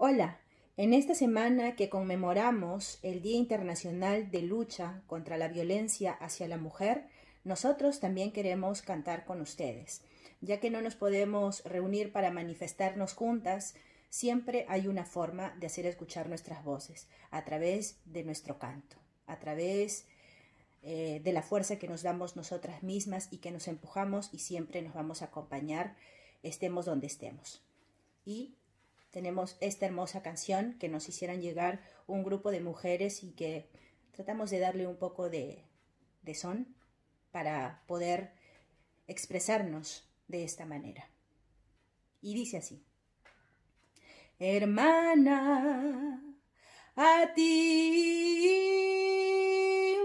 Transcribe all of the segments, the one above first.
Hola, en esta semana que conmemoramos el Día Internacional de Lucha contra la Violencia hacia la Mujer, nosotros también queremos cantar con ustedes. Ya que no nos podemos reunir para manifestarnos juntas, siempre hay una forma de hacer escuchar nuestras voces a través de nuestro canto, a través eh, de la fuerza que nos damos nosotras mismas y que nos empujamos y siempre nos vamos a acompañar, estemos donde estemos. Y tenemos esta hermosa canción que nos hicieron llegar un grupo de mujeres y que tratamos de darle un poco de, de son para poder expresarnos de esta manera. Y dice así, hermana, a ti,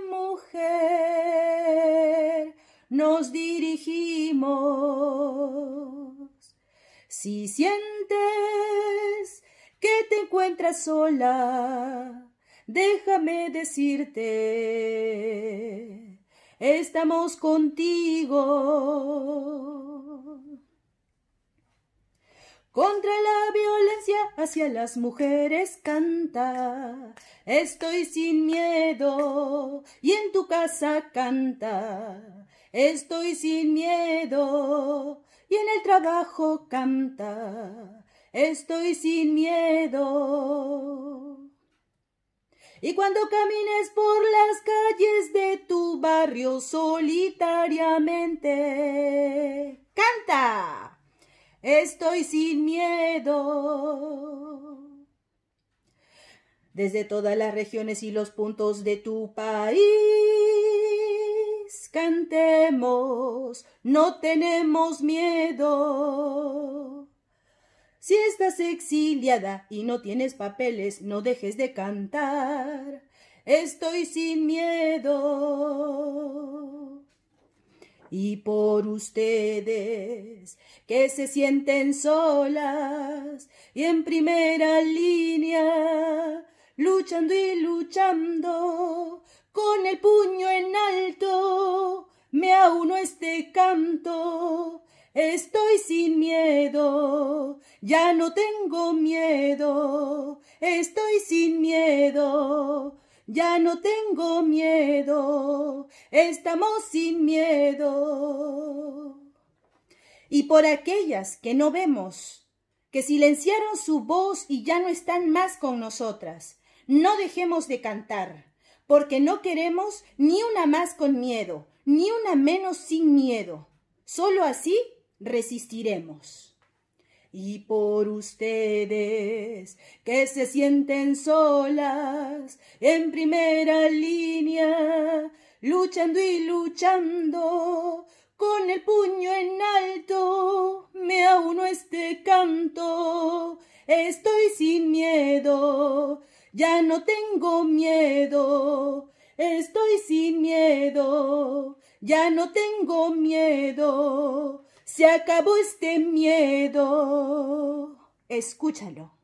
mujer, nos dirigimos si sientes que te encuentras sola, déjame decirte, estamos contigo. Contra la violencia hacia las mujeres canta, estoy sin miedo, y en tu casa canta, estoy sin miedo en el trabajo canta, estoy sin miedo. Y cuando camines por las calles de tu barrio solitariamente, canta, estoy sin miedo. Desde todas las regiones y los puntos de tu país, cantemos, no tenemos miedo. Si estás exiliada y no tienes papeles, no dejes de cantar. Estoy sin miedo. Y por ustedes que se sienten solas y en primera línea, luchando y luchando, con el puño en alto, me aúno este canto. Estoy sin miedo, ya no tengo miedo, estoy sin miedo, ya no tengo miedo, estamos sin miedo. Y por aquellas que no vemos, que silenciaron su voz y ya no están más con nosotras, no dejemos de cantar, porque no queremos ni una más con miedo, ni una menos sin miedo. Solo así resistiremos. Y por ustedes que se sienten solas en primera línea, luchando y luchando, con el puño en alto, me auno este canto, estoy sin miedo. Ya no tengo miedo, estoy sin miedo, ya no tengo miedo, se acabó este miedo. Escúchalo.